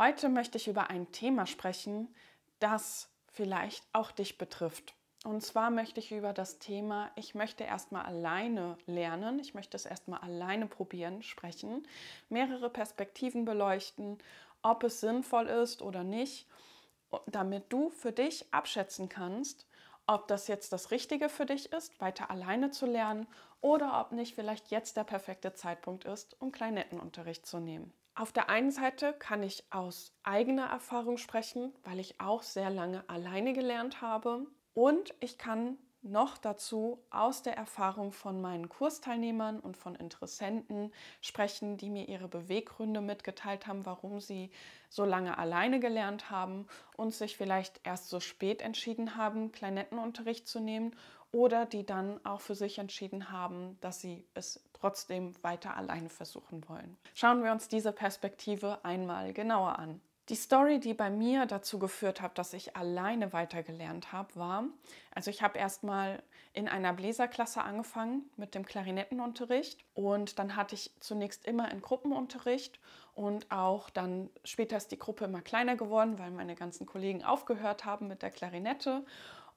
Heute möchte ich über ein Thema sprechen, das vielleicht auch dich betrifft. Und zwar möchte ich über das Thema, ich möchte erstmal alleine lernen, ich möchte es erstmal alleine probieren, sprechen, mehrere Perspektiven beleuchten, ob es sinnvoll ist oder nicht, damit du für dich abschätzen kannst, ob das jetzt das Richtige für dich ist, weiter alleine zu lernen oder ob nicht vielleicht jetzt der perfekte Zeitpunkt ist, um Kleinettenunterricht zu nehmen. Auf der einen Seite kann ich aus eigener Erfahrung sprechen, weil ich auch sehr lange alleine gelernt habe. Und ich kann noch dazu aus der Erfahrung von meinen Kursteilnehmern und von Interessenten sprechen, die mir ihre Beweggründe mitgeteilt haben, warum sie so lange alleine gelernt haben und sich vielleicht erst so spät entschieden haben, Kleinettenunterricht zu nehmen oder die dann auch für sich entschieden haben, dass sie es trotzdem weiter alleine versuchen wollen. Schauen wir uns diese Perspektive einmal genauer an. Die Story, die bei mir dazu geführt hat, dass ich alleine weitergelernt habe, war, also ich habe erstmal in einer Bläserklasse angefangen mit dem Klarinettenunterricht und dann hatte ich zunächst immer in Gruppenunterricht und auch dann später ist die Gruppe immer kleiner geworden, weil meine ganzen Kollegen aufgehört haben mit der Klarinette.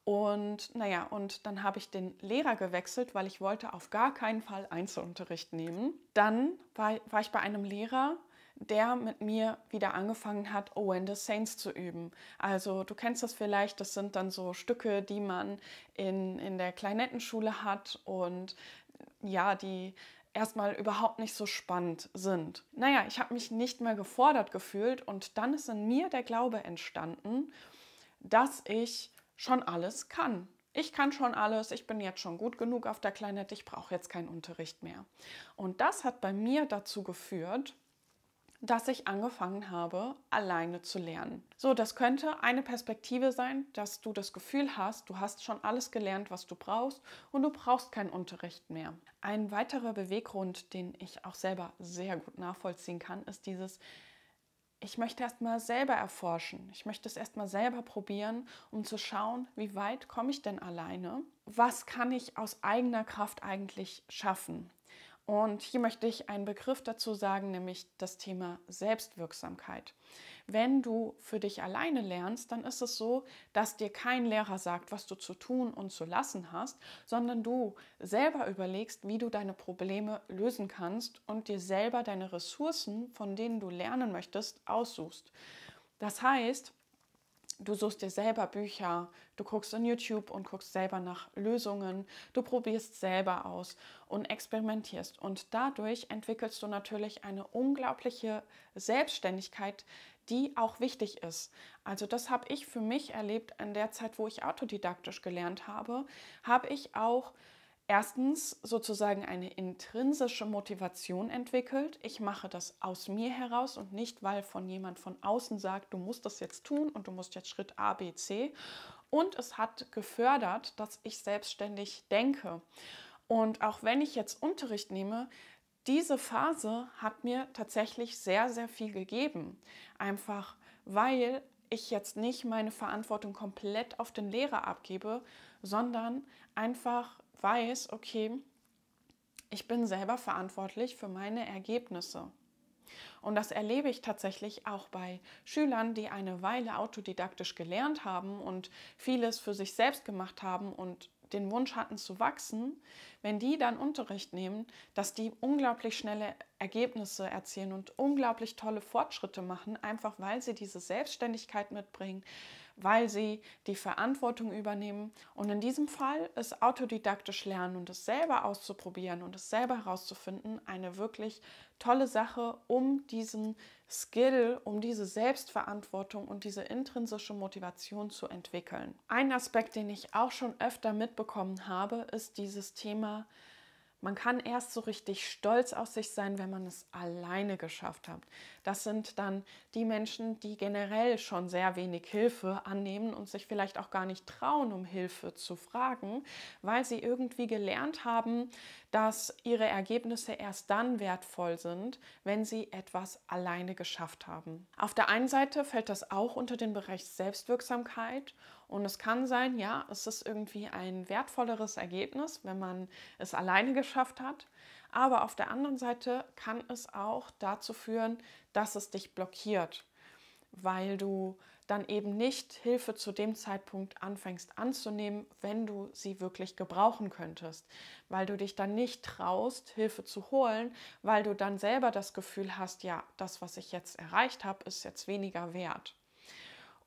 Und naja, und dann habe ich den Lehrer gewechselt, weil ich wollte auf gar keinen Fall Einzelunterricht nehmen. Dann war, war ich bei einem Lehrer, der mit mir wieder angefangen hat, Owen the Saints zu üben. Also du kennst das vielleicht, das sind dann so Stücke, die man in, in der Kleinettenschule hat und ja, die erstmal überhaupt nicht so spannend sind. Naja, ich habe mich nicht mehr gefordert gefühlt und dann ist in mir der Glaube entstanden, dass ich schon alles kann. Ich kann schon alles, ich bin jetzt schon gut genug auf der Kleinette, ich brauche jetzt keinen Unterricht mehr. Und das hat bei mir dazu geführt, dass ich angefangen habe, alleine zu lernen. So, das könnte eine Perspektive sein, dass du das Gefühl hast, du hast schon alles gelernt, was du brauchst und du brauchst keinen Unterricht mehr. Ein weiterer Beweggrund, den ich auch selber sehr gut nachvollziehen kann, ist dieses, ich möchte erstmal selber erforschen. Ich möchte es erstmal selber probieren, um zu schauen, wie weit komme ich denn alleine? Was kann ich aus eigener Kraft eigentlich schaffen? Und hier möchte ich einen Begriff dazu sagen, nämlich das Thema Selbstwirksamkeit. Wenn du für dich alleine lernst, dann ist es so, dass dir kein Lehrer sagt, was du zu tun und zu lassen hast, sondern du selber überlegst, wie du deine Probleme lösen kannst und dir selber deine Ressourcen, von denen du lernen möchtest, aussuchst. Das heißt, Du suchst dir selber Bücher, du guckst in YouTube und guckst selber nach Lösungen, du probierst selber aus und experimentierst. Und dadurch entwickelst du natürlich eine unglaubliche Selbstständigkeit, die auch wichtig ist. Also das habe ich für mich erlebt in der Zeit, wo ich autodidaktisch gelernt habe, habe ich auch erstens sozusagen eine intrinsische Motivation entwickelt. Ich mache das aus mir heraus und nicht, weil von jemand von außen sagt, du musst das jetzt tun und du musst jetzt Schritt A, B, C. Und es hat gefördert, dass ich selbstständig denke. Und auch wenn ich jetzt Unterricht nehme, diese Phase hat mir tatsächlich sehr, sehr viel gegeben. Einfach weil ich jetzt nicht meine Verantwortung komplett auf den Lehrer abgebe, sondern einfach weiß, okay, ich bin selber verantwortlich für meine Ergebnisse. Und das erlebe ich tatsächlich auch bei Schülern, die eine Weile autodidaktisch gelernt haben und vieles für sich selbst gemacht haben und den Wunsch hatten zu wachsen, wenn die dann Unterricht nehmen, dass die unglaublich schnelle Ergebnisse erzielen und unglaublich tolle Fortschritte machen, einfach weil sie diese Selbstständigkeit mitbringen, weil sie die Verantwortung übernehmen. Und in diesem Fall ist autodidaktisch Lernen und es selber auszuprobieren und es selber herauszufinden eine wirklich tolle Sache, um diesen Skill, um diese Selbstverantwortung und diese intrinsische Motivation zu entwickeln. Ein Aspekt, den ich auch schon öfter mitbekommen habe, ist dieses Thema, man kann erst so richtig stolz auf sich sein, wenn man es alleine geschafft hat. Das sind dann die Menschen, die generell schon sehr wenig Hilfe annehmen und sich vielleicht auch gar nicht trauen, um Hilfe zu fragen, weil sie irgendwie gelernt haben, dass ihre Ergebnisse erst dann wertvoll sind, wenn sie etwas alleine geschafft haben. Auf der einen Seite fällt das auch unter den Bereich Selbstwirksamkeit und es kann sein, ja, es ist irgendwie ein wertvolleres Ergebnis, wenn man es alleine geschafft hat. Aber auf der anderen Seite kann es auch dazu führen, dass es dich blockiert, weil du dann eben nicht Hilfe zu dem Zeitpunkt anfängst anzunehmen, wenn du sie wirklich gebrauchen könntest, weil du dich dann nicht traust, Hilfe zu holen, weil du dann selber das Gefühl hast, ja, das, was ich jetzt erreicht habe, ist jetzt weniger wert.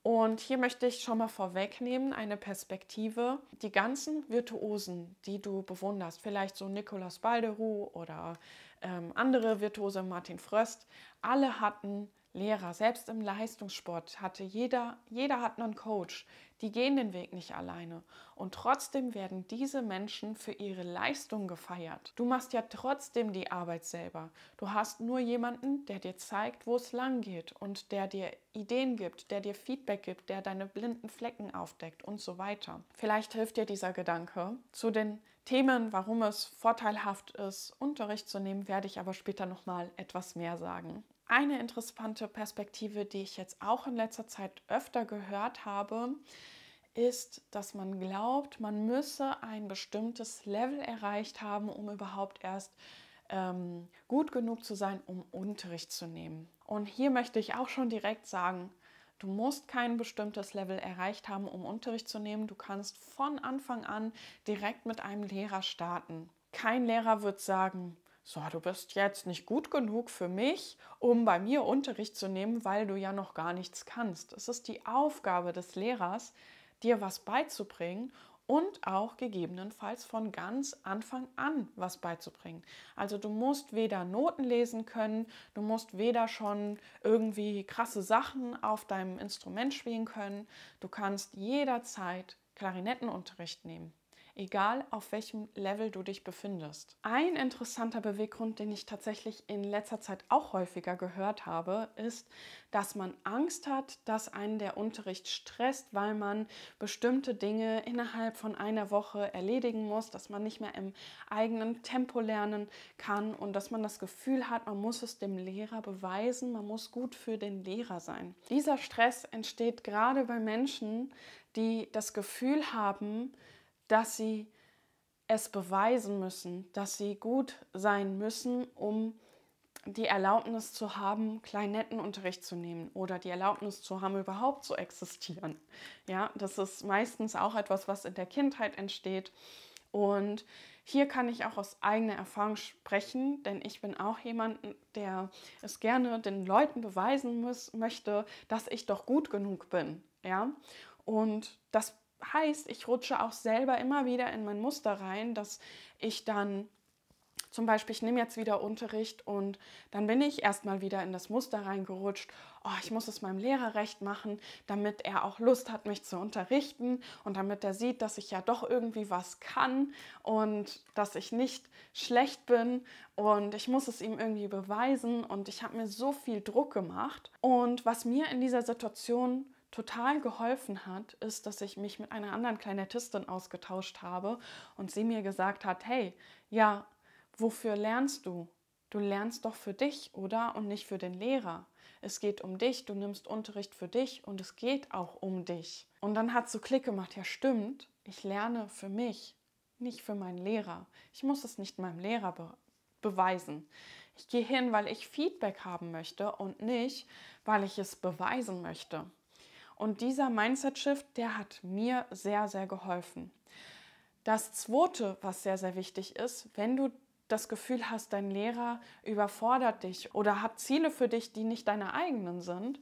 Und hier möchte ich schon mal vorwegnehmen, eine Perspektive. Die ganzen Virtuosen, die du bewunderst, vielleicht so Nicolas Balderu oder ähm, andere Virtuose, Martin Fröst, alle hatten Lehrer, selbst im Leistungssport hatte jeder, jeder hat einen Coach. Die gehen den Weg nicht alleine. Und trotzdem werden diese Menschen für ihre Leistung gefeiert. Du machst ja trotzdem die Arbeit selber. Du hast nur jemanden, der dir zeigt, wo es lang geht und der dir Ideen gibt, der dir Feedback gibt, der deine blinden Flecken aufdeckt und so weiter. Vielleicht hilft dir dieser Gedanke. Zu den Themen, warum es vorteilhaft ist, Unterricht zu nehmen, werde ich aber später nochmal etwas mehr sagen. Eine interessante Perspektive, die ich jetzt auch in letzter Zeit öfter gehört habe, ist, dass man glaubt, man müsse ein bestimmtes Level erreicht haben, um überhaupt erst ähm, gut genug zu sein, um Unterricht zu nehmen. Und hier möchte ich auch schon direkt sagen, du musst kein bestimmtes Level erreicht haben, um Unterricht zu nehmen. Du kannst von Anfang an direkt mit einem Lehrer starten. Kein Lehrer wird sagen, so, du bist jetzt nicht gut genug für mich, um bei mir Unterricht zu nehmen, weil du ja noch gar nichts kannst. Es ist die Aufgabe des Lehrers, dir was beizubringen und auch gegebenenfalls von ganz Anfang an was beizubringen. Also du musst weder Noten lesen können, du musst weder schon irgendwie krasse Sachen auf deinem Instrument spielen können, du kannst jederzeit Klarinettenunterricht nehmen egal auf welchem Level du dich befindest. Ein interessanter Beweggrund, den ich tatsächlich in letzter Zeit auch häufiger gehört habe, ist, dass man Angst hat, dass einen der Unterricht stresst, weil man bestimmte Dinge innerhalb von einer Woche erledigen muss, dass man nicht mehr im eigenen Tempo lernen kann und dass man das Gefühl hat, man muss es dem Lehrer beweisen, man muss gut für den Lehrer sein. Dieser Stress entsteht gerade bei Menschen, die das Gefühl haben, dass sie es beweisen müssen, dass sie gut sein müssen, um die Erlaubnis zu haben, Kleinettenunterricht zu nehmen oder die Erlaubnis zu haben, überhaupt zu existieren. Ja, das ist meistens auch etwas, was in der Kindheit entsteht. Und hier kann ich auch aus eigener Erfahrung sprechen, denn ich bin auch jemand, der es gerne den Leuten beweisen muss, möchte, dass ich doch gut genug bin. Ja? Und das heißt, ich rutsche auch selber immer wieder in mein Muster rein, dass ich dann zum Beispiel, ich nehme jetzt wieder Unterricht und dann bin ich erstmal wieder in das Muster reingerutscht. Oh, ich muss es meinem Lehrer recht machen, damit er auch Lust hat, mich zu unterrichten und damit er sieht, dass ich ja doch irgendwie was kann und dass ich nicht schlecht bin und ich muss es ihm irgendwie beweisen und ich habe mir so viel Druck gemacht. Und was mir in dieser Situation total geholfen hat, ist, dass ich mich mit einer anderen Kleinettistin ausgetauscht habe und sie mir gesagt hat, hey, ja, wofür lernst du? Du lernst doch für dich, oder? Und nicht für den Lehrer. Es geht um dich, du nimmst Unterricht für dich und es geht auch um dich. Und dann hat so Klick gemacht, ja stimmt, ich lerne für mich, nicht für meinen Lehrer. Ich muss es nicht meinem Lehrer be beweisen. Ich gehe hin, weil ich Feedback haben möchte und nicht, weil ich es beweisen möchte. Und dieser Mindset-Shift, der hat mir sehr, sehr geholfen. Das Zweite, was sehr, sehr wichtig ist, wenn du das Gefühl hast, dein Lehrer überfordert dich oder hat Ziele für dich, die nicht deine eigenen sind,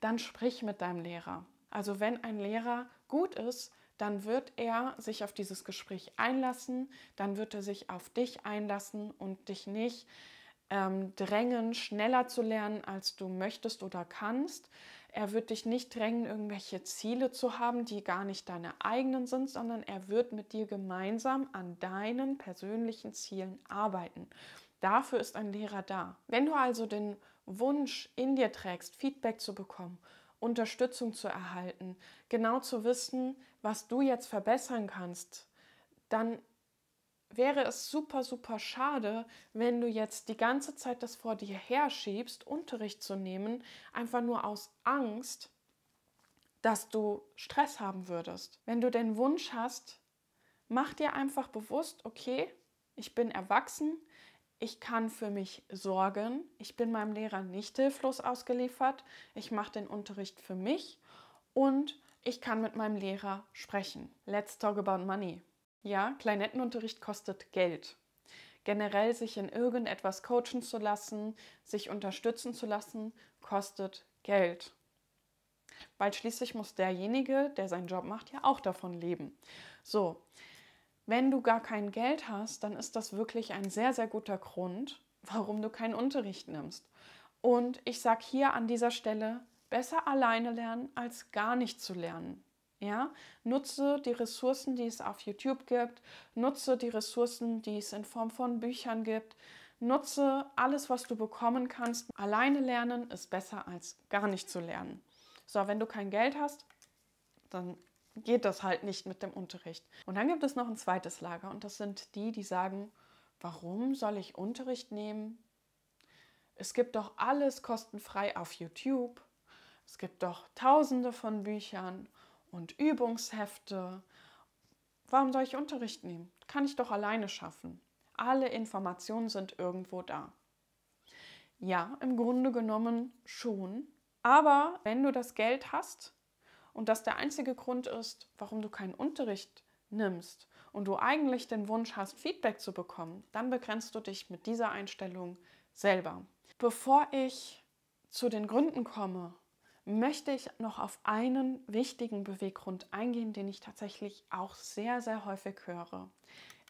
dann sprich mit deinem Lehrer. Also wenn ein Lehrer gut ist, dann wird er sich auf dieses Gespräch einlassen, dann wird er sich auf dich einlassen und dich nicht ähm, drängen, schneller zu lernen, als du möchtest oder kannst, er wird dich nicht drängen, irgendwelche Ziele zu haben, die gar nicht deine eigenen sind, sondern er wird mit dir gemeinsam an deinen persönlichen Zielen arbeiten. Dafür ist ein Lehrer da. Wenn du also den Wunsch in dir trägst, Feedback zu bekommen, Unterstützung zu erhalten, genau zu wissen, was du jetzt verbessern kannst, dann wäre es super, super schade, wenn du jetzt die ganze Zeit das vor dir her schiebst, Unterricht zu nehmen, einfach nur aus Angst, dass du Stress haben würdest. Wenn du den Wunsch hast, mach dir einfach bewusst, okay, ich bin erwachsen, ich kann für mich sorgen, ich bin meinem Lehrer nicht hilflos ausgeliefert, ich mache den Unterricht für mich und ich kann mit meinem Lehrer sprechen. Let's talk about money. Ja, Kleinettenunterricht kostet Geld. Generell sich in irgendetwas coachen zu lassen, sich unterstützen zu lassen, kostet Geld. Weil schließlich muss derjenige, der seinen Job macht, ja auch davon leben. So, wenn du gar kein Geld hast, dann ist das wirklich ein sehr, sehr guter Grund, warum du keinen Unterricht nimmst. Und ich sage hier an dieser Stelle, besser alleine lernen als gar nicht zu lernen. Ja, nutze die Ressourcen, die es auf YouTube gibt, nutze die Ressourcen, die es in Form von Büchern gibt, nutze alles, was du bekommen kannst. Alleine lernen ist besser als gar nicht zu lernen. So, wenn du kein Geld hast, dann geht das halt nicht mit dem Unterricht. Und dann gibt es noch ein zweites Lager und das sind die, die sagen, warum soll ich Unterricht nehmen? Es gibt doch alles kostenfrei auf YouTube. Es gibt doch tausende von Büchern und Übungshefte. Warum soll ich Unterricht nehmen? Kann ich doch alleine schaffen. Alle Informationen sind irgendwo da. Ja, im Grunde genommen schon. Aber wenn du das Geld hast und das der einzige Grund ist, warum du keinen Unterricht nimmst und du eigentlich den Wunsch hast, Feedback zu bekommen, dann begrenzt du dich mit dieser Einstellung selber. Bevor ich zu den Gründen komme, möchte ich noch auf einen wichtigen Beweggrund eingehen, den ich tatsächlich auch sehr, sehr häufig höre.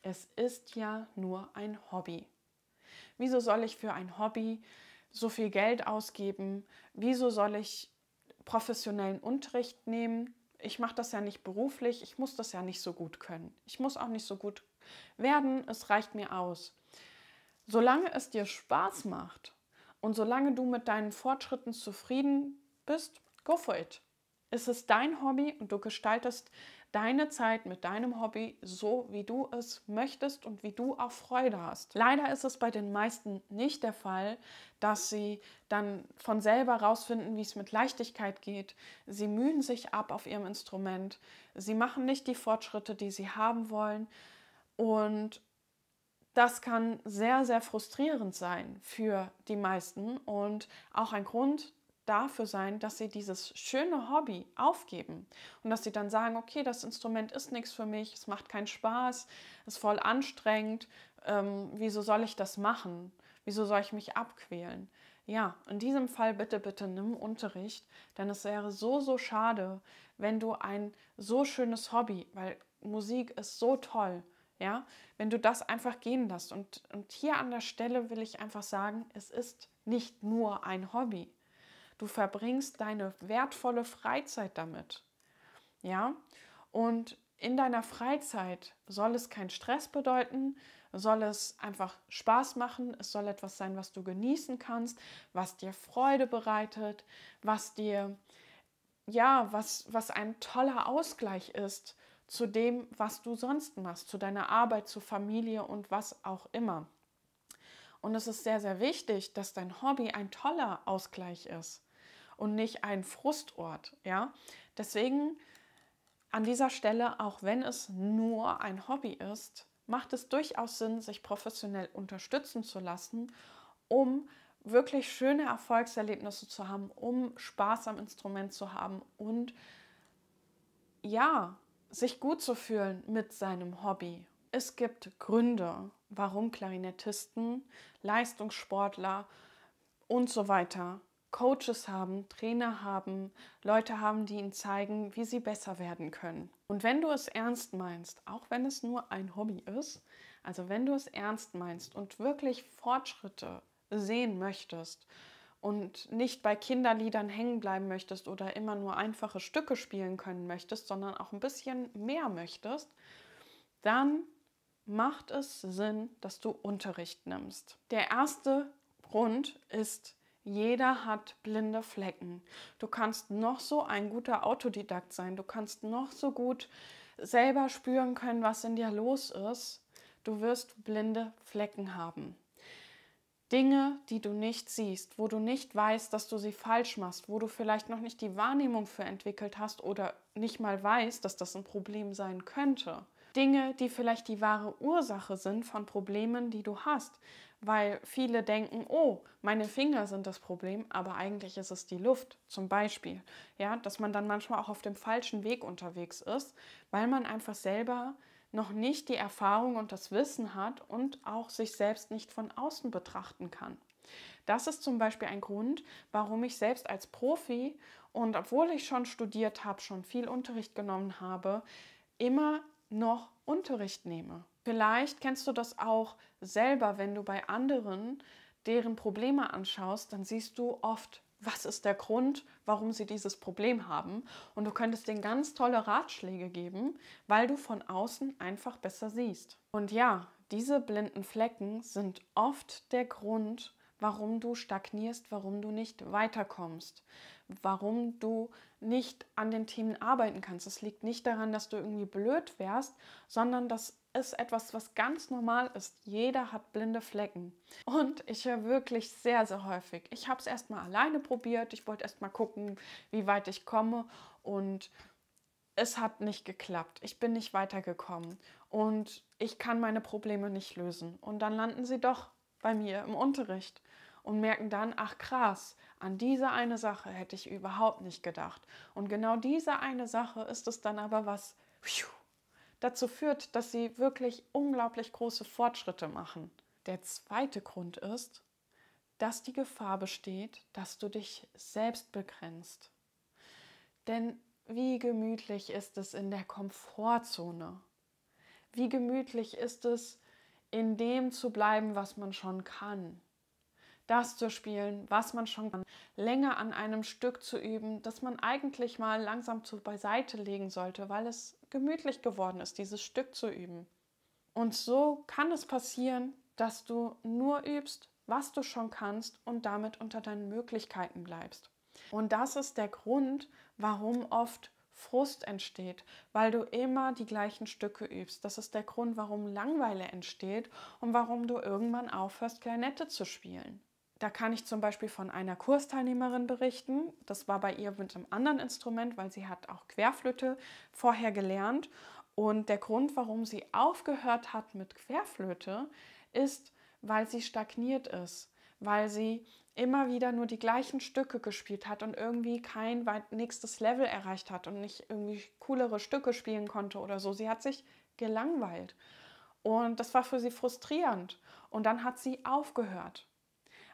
Es ist ja nur ein Hobby. Wieso soll ich für ein Hobby so viel Geld ausgeben? Wieso soll ich professionellen Unterricht nehmen? Ich mache das ja nicht beruflich, ich muss das ja nicht so gut können. Ich muss auch nicht so gut werden, es reicht mir aus. Solange es dir Spaß macht und solange du mit deinen Fortschritten zufrieden bist, go for it. Es ist dein Hobby und du gestaltest deine Zeit mit deinem Hobby so, wie du es möchtest und wie du auch Freude hast. Leider ist es bei den meisten nicht der Fall, dass sie dann von selber rausfinden, wie es mit Leichtigkeit geht. Sie mühen sich ab auf ihrem Instrument. Sie machen nicht die Fortschritte, die sie haben wollen. Und das kann sehr, sehr frustrierend sein für die meisten und auch ein Grund dafür sein, dass sie dieses schöne Hobby aufgeben und dass sie dann sagen, okay, das Instrument ist nichts für mich, es macht keinen Spaß, ist voll anstrengend, ähm, wieso soll ich das machen? Wieso soll ich mich abquälen? Ja, in diesem Fall bitte, bitte nimm Unterricht, denn es wäre so, so schade, wenn du ein so schönes Hobby, weil Musik ist so toll, ja, wenn du das einfach gehen lässt. Und, und hier an der Stelle will ich einfach sagen, es ist nicht nur ein Hobby. Du verbringst deine wertvolle Freizeit damit. Ja? Und in deiner Freizeit soll es kein Stress bedeuten, soll es einfach Spaß machen, es soll etwas sein, was du genießen kannst, was dir Freude bereitet, was dir ja, was was ein toller Ausgleich ist zu dem, was du sonst machst, zu deiner Arbeit, zur Familie und was auch immer. Und es ist sehr sehr wichtig, dass dein Hobby ein toller Ausgleich ist und nicht ein Frustort. Ja? Deswegen an dieser Stelle, auch wenn es nur ein Hobby ist, macht es durchaus Sinn, sich professionell unterstützen zu lassen, um wirklich schöne Erfolgserlebnisse zu haben, um Spaß am Instrument zu haben und ja, sich gut zu fühlen mit seinem Hobby. Es gibt Gründe, warum Klarinettisten, Leistungssportler und so weiter Coaches haben, Trainer haben, Leute haben, die ihnen zeigen, wie sie besser werden können. Und wenn du es ernst meinst, auch wenn es nur ein Hobby ist, also wenn du es ernst meinst und wirklich Fortschritte sehen möchtest und nicht bei Kinderliedern hängen bleiben möchtest oder immer nur einfache Stücke spielen können möchtest, sondern auch ein bisschen mehr möchtest, dann macht es Sinn, dass du Unterricht nimmst. Der erste Grund ist jeder hat blinde Flecken. Du kannst noch so ein guter Autodidakt sein. Du kannst noch so gut selber spüren können, was in dir los ist. Du wirst blinde Flecken haben. Dinge, die du nicht siehst, wo du nicht weißt, dass du sie falsch machst, wo du vielleicht noch nicht die Wahrnehmung für entwickelt hast oder nicht mal weißt, dass das ein Problem sein könnte. Dinge, die vielleicht die wahre Ursache sind von Problemen, die du hast. Weil viele denken, oh, meine Finger sind das Problem, aber eigentlich ist es die Luft zum Beispiel. Ja, dass man dann manchmal auch auf dem falschen Weg unterwegs ist, weil man einfach selber noch nicht die Erfahrung und das Wissen hat und auch sich selbst nicht von außen betrachten kann. Das ist zum Beispiel ein Grund, warum ich selbst als Profi und obwohl ich schon studiert habe, schon viel Unterricht genommen habe, immer noch Unterricht nehme. Vielleicht kennst du das auch selber, wenn du bei anderen deren Probleme anschaust, dann siehst du oft, was ist der Grund, warum sie dieses Problem haben. Und du könntest denen ganz tolle Ratschläge geben, weil du von außen einfach besser siehst. Und ja, diese blinden Flecken sind oft der Grund, warum du stagnierst, warum du nicht weiterkommst warum du nicht an den Themen arbeiten kannst. Es liegt nicht daran, dass du irgendwie blöd wärst, sondern das ist etwas, was ganz normal ist. Jeder hat blinde Flecken. Und ich höre wirklich sehr, sehr häufig. Ich habe es erstmal alleine probiert. Ich wollte erstmal gucken, wie weit ich komme. Und es hat nicht geklappt. Ich bin nicht weitergekommen. Und ich kann meine Probleme nicht lösen. Und dann landen sie doch bei mir im Unterricht und merken dann, ach krass, an diese eine Sache hätte ich überhaupt nicht gedacht. Und genau diese eine Sache ist es dann aber, was dazu führt, dass sie wirklich unglaublich große Fortschritte machen. Der zweite Grund ist, dass die Gefahr besteht, dass du dich selbst begrenzt. Denn wie gemütlich ist es in der Komfortzone? Wie gemütlich ist es, in dem zu bleiben, was man schon kann? das zu spielen, was man schon kann, länger an einem Stück zu üben, das man eigentlich mal langsam zu beiseite legen sollte, weil es gemütlich geworden ist, dieses Stück zu üben. Und so kann es passieren, dass du nur übst, was du schon kannst und damit unter deinen Möglichkeiten bleibst. Und das ist der Grund, warum oft Frust entsteht, weil du immer die gleichen Stücke übst. Das ist der Grund, warum Langweile entsteht und warum du irgendwann aufhörst, Klarinette zu spielen. Da kann ich zum Beispiel von einer Kursteilnehmerin berichten. Das war bei ihr mit einem anderen Instrument, weil sie hat auch Querflöte vorher gelernt. Und der Grund, warum sie aufgehört hat mit Querflöte, ist, weil sie stagniert ist, weil sie immer wieder nur die gleichen Stücke gespielt hat und irgendwie kein nächstes Level erreicht hat und nicht irgendwie coolere Stücke spielen konnte oder so. Sie hat sich gelangweilt. Und das war für sie frustrierend. Und dann hat sie aufgehört.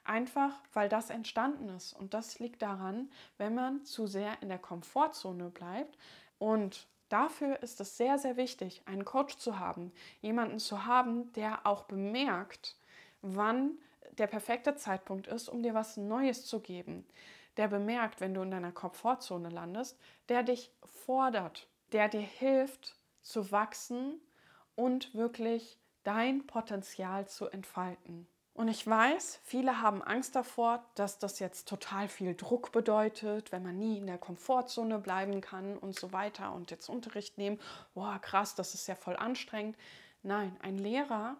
Einfach, weil das entstanden ist. Und das liegt daran, wenn man zu sehr in der Komfortzone bleibt. Und dafür ist es sehr, sehr wichtig, einen Coach zu haben. Jemanden zu haben, der auch bemerkt, wann der perfekte Zeitpunkt ist, um dir was Neues zu geben. Der bemerkt, wenn du in deiner Komfortzone landest, der dich fordert, der dir hilft zu wachsen und wirklich dein Potenzial zu entfalten. Und ich weiß, viele haben Angst davor, dass das jetzt total viel Druck bedeutet, wenn man nie in der Komfortzone bleiben kann und so weiter und jetzt Unterricht nehmen. Boah, krass, das ist ja voll anstrengend. Nein, ein Lehrer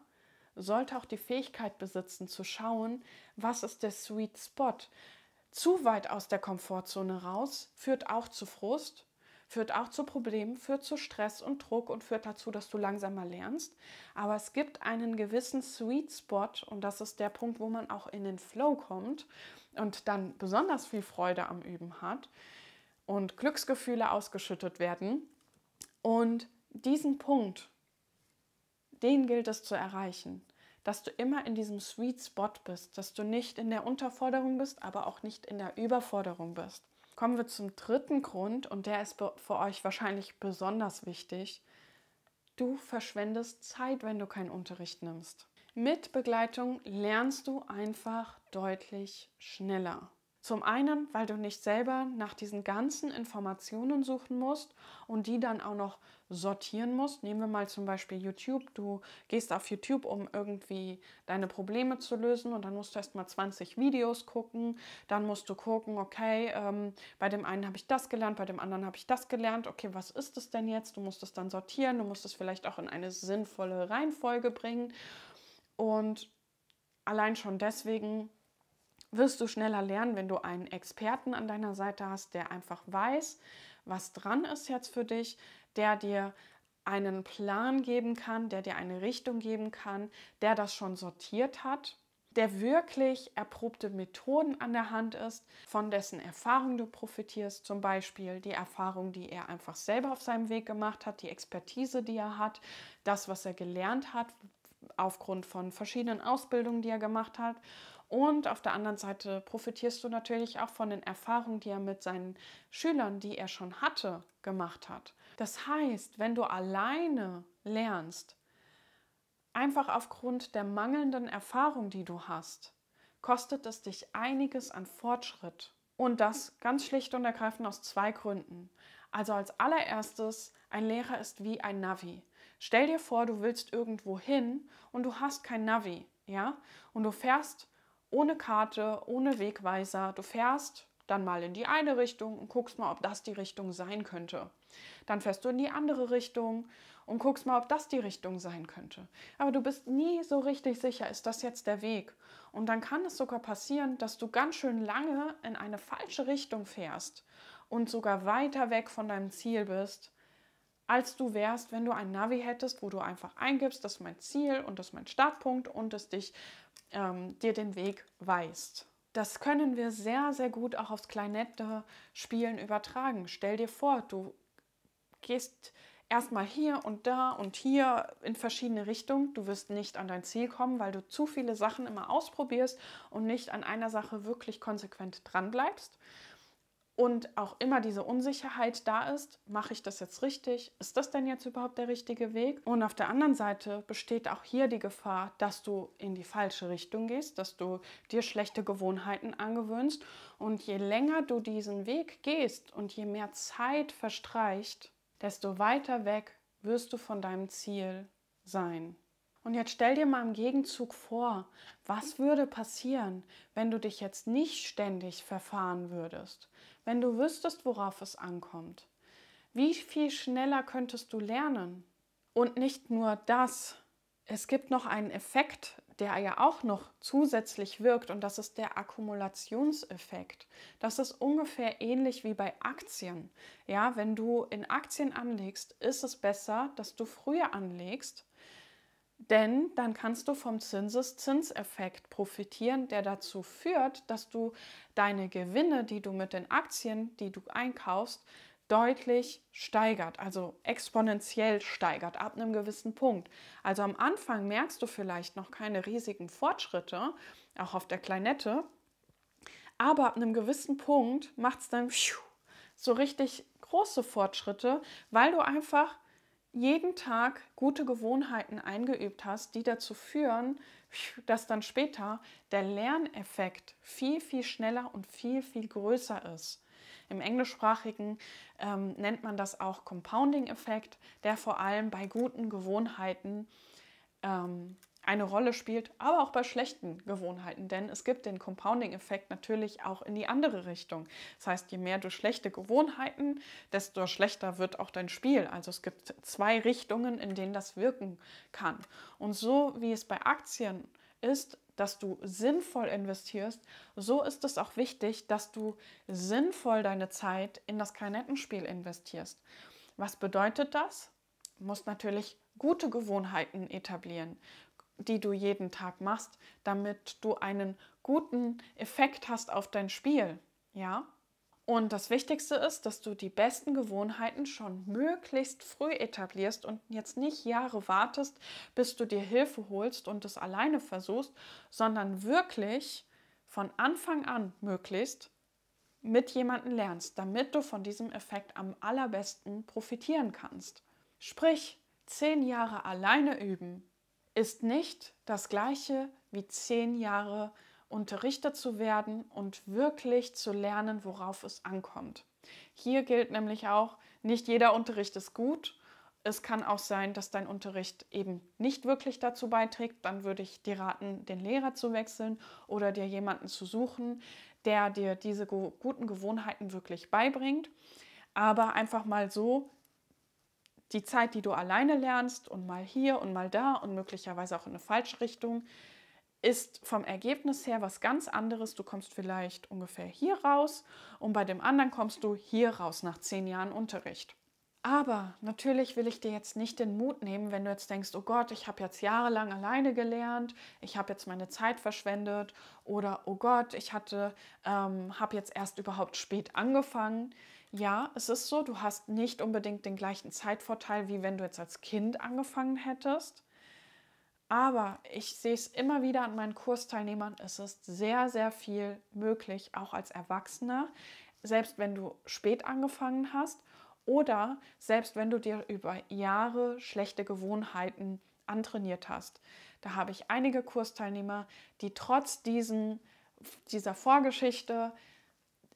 sollte auch die Fähigkeit besitzen zu schauen, was ist der Sweet Spot. Zu weit aus der Komfortzone raus führt auch zu Frust, führt auch zu Problemen, führt zu Stress und Druck und führt dazu, dass du langsamer lernst. Aber es gibt einen gewissen Sweet Spot und das ist der Punkt, wo man auch in den Flow kommt und dann besonders viel Freude am Üben hat und Glücksgefühle ausgeschüttet werden. Und diesen Punkt, den gilt es zu erreichen dass du immer in diesem Sweet Spot bist, dass du nicht in der Unterforderung bist, aber auch nicht in der Überforderung bist. Kommen wir zum dritten Grund und der ist für euch wahrscheinlich besonders wichtig. Du verschwendest Zeit, wenn du keinen Unterricht nimmst. Mit Begleitung lernst du einfach deutlich schneller. Zum einen, weil du nicht selber nach diesen ganzen Informationen suchen musst und die dann auch noch sortieren musst. Nehmen wir mal zum Beispiel YouTube. Du gehst auf YouTube, um irgendwie deine Probleme zu lösen und dann musst du erst mal 20 Videos gucken. Dann musst du gucken, okay, ähm, bei dem einen habe ich das gelernt, bei dem anderen habe ich das gelernt. Okay, was ist es denn jetzt? Du musst es dann sortieren, du musst es vielleicht auch in eine sinnvolle Reihenfolge bringen. Und allein schon deswegen wirst du schneller lernen, wenn du einen Experten an deiner Seite hast, der einfach weiß, was dran ist jetzt für dich, der dir einen Plan geben kann, der dir eine Richtung geben kann, der das schon sortiert hat, der wirklich erprobte Methoden an der Hand ist, von dessen Erfahrung du profitierst, zum Beispiel die Erfahrung, die er einfach selber auf seinem Weg gemacht hat, die Expertise, die er hat, das, was er gelernt hat aufgrund von verschiedenen Ausbildungen, die er gemacht hat und auf der anderen Seite profitierst du natürlich auch von den Erfahrungen, die er mit seinen Schülern, die er schon hatte, gemacht hat. Das heißt, wenn du alleine lernst, einfach aufgrund der mangelnden Erfahrung, die du hast, kostet es dich einiges an Fortschritt. Und das ganz schlicht und ergreifend aus zwei Gründen. Also als allererstes, ein Lehrer ist wie ein Navi. Stell dir vor, du willst irgendwo hin und du hast kein Navi, ja? Und du fährst ohne Karte, ohne Wegweiser. Du fährst dann mal in die eine Richtung und guckst mal, ob das die Richtung sein könnte. Dann fährst du in die andere Richtung und guckst mal, ob das die Richtung sein könnte. Aber du bist nie so richtig sicher, ist das jetzt der Weg? Und dann kann es sogar passieren, dass du ganz schön lange in eine falsche Richtung fährst und sogar weiter weg von deinem Ziel bist, als du wärst, wenn du ein Navi hättest, wo du einfach eingibst, das ist mein Ziel und das ist mein Startpunkt und es dich ähm, dir den Weg weist. Das können wir sehr, sehr gut auch aufs kleinette Spielen übertragen. Stell dir vor, du gehst erstmal hier und da und hier in verschiedene Richtungen. Du wirst nicht an dein Ziel kommen, weil du zu viele Sachen immer ausprobierst und nicht an einer Sache wirklich konsequent dran bleibst und auch immer diese Unsicherheit da ist, mache ich das jetzt richtig? Ist das denn jetzt überhaupt der richtige Weg? Und auf der anderen Seite besteht auch hier die Gefahr, dass du in die falsche Richtung gehst, dass du dir schlechte Gewohnheiten angewöhnst. Und je länger du diesen Weg gehst und je mehr Zeit verstreicht, desto weiter weg wirst du von deinem Ziel sein. Und jetzt stell dir mal im Gegenzug vor, was würde passieren, wenn du dich jetzt nicht ständig verfahren würdest, wenn du wüsstest, worauf es ankommt? Wie viel schneller könntest du lernen? Und nicht nur das, es gibt noch einen Effekt, der ja auch noch zusätzlich wirkt und das ist der Akkumulationseffekt. Das ist ungefähr ähnlich wie bei Aktien. Ja, wenn du in Aktien anlegst, ist es besser, dass du früher anlegst, denn dann kannst du vom Zinseszinseffekt profitieren, der dazu führt, dass du deine Gewinne, die du mit den Aktien, die du einkaufst, deutlich steigert, also exponentiell steigert ab einem gewissen Punkt. Also am Anfang merkst du vielleicht noch keine riesigen Fortschritte, auch auf der Kleinette, aber ab einem gewissen Punkt macht es dann so richtig große Fortschritte, weil du einfach jeden Tag gute Gewohnheiten eingeübt hast, die dazu führen, dass dann später der Lerneffekt viel, viel schneller und viel, viel größer ist. Im englischsprachigen ähm, nennt man das auch Compounding-Effekt, der vor allem bei guten Gewohnheiten ähm, eine Rolle spielt, aber auch bei schlechten Gewohnheiten, denn es gibt den Compounding-Effekt natürlich auch in die andere Richtung. Das heißt, je mehr du schlechte Gewohnheiten, desto schlechter wird auch dein Spiel. Also es gibt zwei Richtungen, in denen das wirken kann. Und so wie es bei Aktien ist, dass du sinnvoll investierst, so ist es auch wichtig, dass du sinnvoll deine Zeit in das Karnettenspiel investierst. Was bedeutet das? Du musst natürlich gute Gewohnheiten etablieren, die du jeden Tag machst, damit du einen guten Effekt hast auf dein Spiel. Ja? Und das Wichtigste ist, dass du die besten Gewohnheiten schon möglichst früh etablierst und jetzt nicht Jahre wartest, bis du dir Hilfe holst und es alleine versuchst, sondern wirklich von Anfang an möglichst mit jemandem lernst, damit du von diesem Effekt am allerbesten profitieren kannst. Sprich, zehn Jahre alleine üben ist nicht das gleiche wie zehn Jahre unterrichtet zu werden und wirklich zu lernen, worauf es ankommt. Hier gilt nämlich auch, nicht jeder Unterricht ist gut. Es kann auch sein, dass dein Unterricht eben nicht wirklich dazu beiträgt. Dann würde ich dir raten, den Lehrer zu wechseln oder dir jemanden zu suchen, der dir diese guten Gewohnheiten wirklich beibringt. Aber einfach mal so die Zeit, die du alleine lernst und mal hier und mal da und möglicherweise auch in eine falsche Richtung, ist vom Ergebnis her was ganz anderes. Du kommst vielleicht ungefähr hier raus und bei dem anderen kommst du hier raus nach zehn Jahren Unterricht. Aber natürlich will ich dir jetzt nicht den Mut nehmen, wenn du jetzt denkst, oh Gott, ich habe jetzt jahrelang alleine gelernt, ich habe jetzt meine Zeit verschwendet oder oh Gott, ich hatte, ähm, habe jetzt erst überhaupt spät angefangen. Ja, es ist so, du hast nicht unbedingt den gleichen Zeitvorteil, wie wenn du jetzt als Kind angefangen hättest. Aber ich sehe es immer wieder an meinen Kursteilnehmern, es ist sehr, sehr viel möglich, auch als Erwachsener, selbst wenn du spät angefangen hast oder selbst wenn du dir über Jahre schlechte Gewohnheiten antrainiert hast. Da habe ich einige Kursteilnehmer, die trotz diesen, dieser Vorgeschichte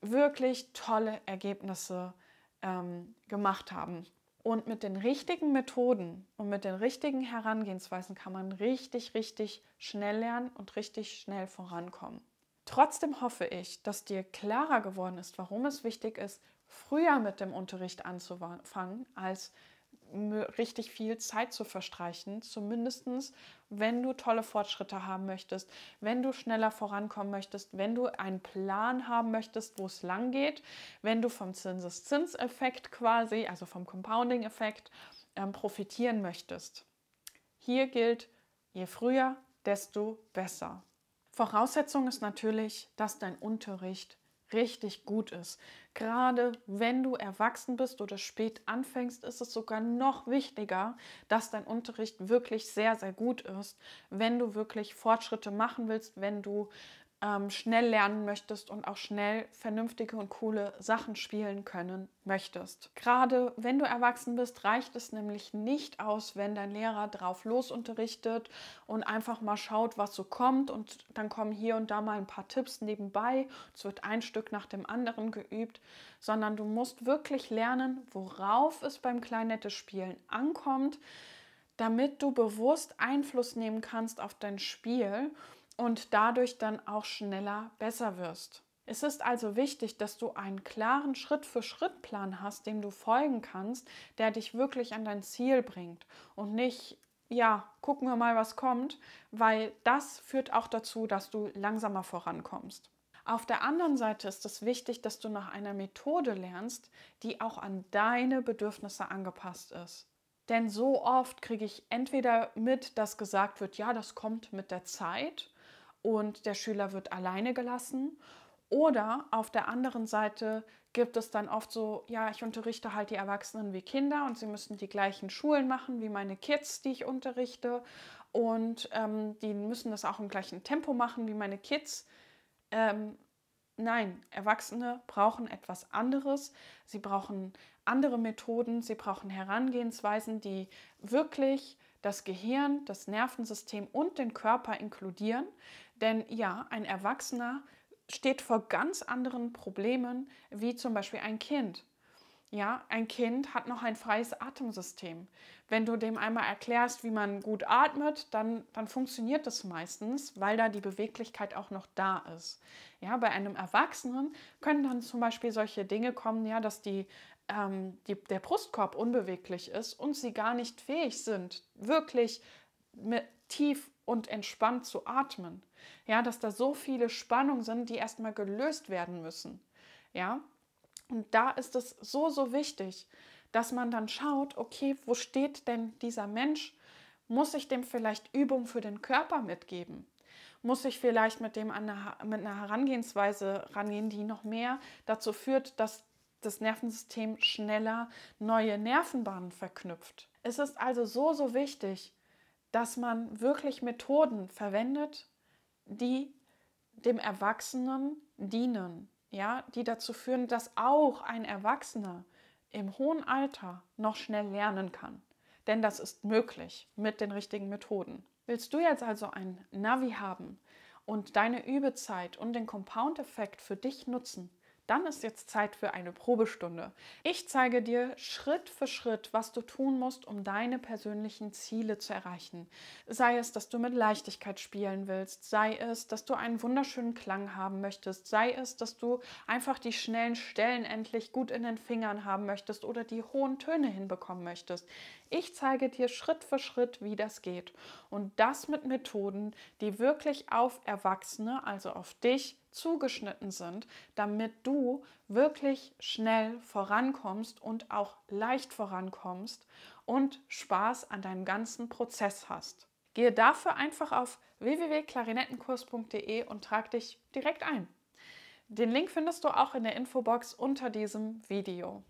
wirklich tolle Ergebnisse ähm, gemacht haben. Und mit den richtigen Methoden und mit den richtigen Herangehensweisen kann man richtig, richtig schnell lernen und richtig schnell vorankommen. Trotzdem hoffe ich, dass dir klarer geworden ist, warum es wichtig ist, früher mit dem Unterricht anzufangen, als richtig viel Zeit zu verstreichen, zumindest wenn du tolle Fortschritte haben möchtest, wenn du schneller vorankommen möchtest, wenn du einen Plan haben möchtest, wo es lang geht, wenn du vom Zinseszinseffekt quasi, also vom Compounding-Effekt, ähm, profitieren möchtest. Hier gilt, je früher, desto besser. Voraussetzung ist natürlich, dass dein Unterricht richtig gut ist, gerade wenn du erwachsen bist oder spät anfängst, ist es sogar noch wichtiger, dass dein Unterricht wirklich sehr, sehr gut ist, wenn du wirklich Fortschritte machen willst, wenn du ähm, schnell lernen möchtest und auch schnell vernünftige und coole Sachen spielen können möchtest. Gerade wenn du erwachsen bist, reicht es nämlich nicht aus, wenn dein Lehrer drauf losunterrichtet und einfach mal schaut, was so kommt und dann kommen hier und da mal ein paar Tipps nebenbei. Es wird ein Stück nach dem anderen geübt, sondern du musst wirklich lernen, worauf es beim Kleinette-Spielen ankommt, damit du bewusst Einfluss nehmen kannst auf dein Spiel und dadurch dann auch schneller besser wirst. Es ist also wichtig, dass du einen klaren Schritt-für-Schritt-Plan hast, dem du folgen kannst, der dich wirklich an dein Ziel bringt und nicht, ja, gucken wir mal, was kommt, weil das führt auch dazu, dass du langsamer vorankommst. Auf der anderen Seite ist es wichtig, dass du nach einer Methode lernst, die auch an deine Bedürfnisse angepasst ist. Denn so oft kriege ich entweder mit, dass gesagt wird, ja, das kommt mit der Zeit, und der Schüler wird alleine gelassen. Oder auf der anderen Seite gibt es dann oft so, ja, ich unterrichte halt die Erwachsenen wie Kinder und sie müssen die gleichen Schulen machen wie meine Kids, die ich unterrichte. Und ähm, die müssen das auch im gleichen Tempo machen wie meine Kids. Ähm, nein, Erwachsene brauchen etwas anderes. Sie brauchen andere Methoden, sie brauchen Herangehensweisen, die wirklich das Gehirn, das Nervensystem und den Körper inkludieren, denn ja, ein Erwachsener steht vor ganz anderen Problemen wie zum Beispiel ein Kind. Ja, ein Kind hat noch ein freies Atemsystem. Wenn du dem einmal erklärst, wie man gut atmet, dann, dann funktioniert das meistens, weil da die Beweglichkeit auch noch da ist. Ja, bei einem Erwachsenen können dann zum Beispiel solche Dinge kommen, ja, dass die, ähm, die, der Brustkorb unbeweglich ist und sie gar nicht fähig sind, wirklich mit, tief und entspannt zu atmen. Ja, dass da so viele Spannungen sind, die erstmal gelöst werden müssen. Ja, und da ist es so, so wichtig, dass man dann schaut, okay, wo steht denn dieser Mensch? Muss ich dem vielleicht Übung für den Körper mitgeben? Muss ich vielleicht mit dem eine, mit einer Herangehensweise rangehen, die noch mehr dazu führt, dass das Nervensystem schneller neue Nervenbahnen verknüpft? Es ist also so, so wichtig, dass man wirklich Methoden verwendet, die dem Erwachsenen dienen, ja, die dazu führen, dass auch ein Erwachsener im hohen Alter noch schnell lernen kann. Denn das ist möglich mit den richtigen Methoden. Willst du jetzt also ein Navi haben und deine Übezeit und den Compound-Effekt für dich nutzen, dann ist jetzt Zeit für eine Probestunde. Ich zeige dir Schritt für Schritt, was du tun musst, um deine persönlichen Ziele zu erreichen. Sei es, dass du mit Leichtigkeit spielen willst, sei es, dass du einen wunderschönen Klang haben möchtest, sei es, dass du einfach die schnellen Stellen endlich gut in den Fingern haben möchtest oder die hohen Töne hinbekommen möchtest. Ich zeige dir Schritt für Schritt, wie das geht. Und das mit Methoden, die wirklich auf Erwachsene, also auf dich, zugeschnitten sind, damit du wirklich schnell vorankommst und auch leicht vorankommst und Spaß an deinem ganzen Prozess hast. Gehe dafür einfach auf www.klarinettenkurs.de und trag dich direkt ein. Den Link findest du auch in der Infobox unter diesem Video.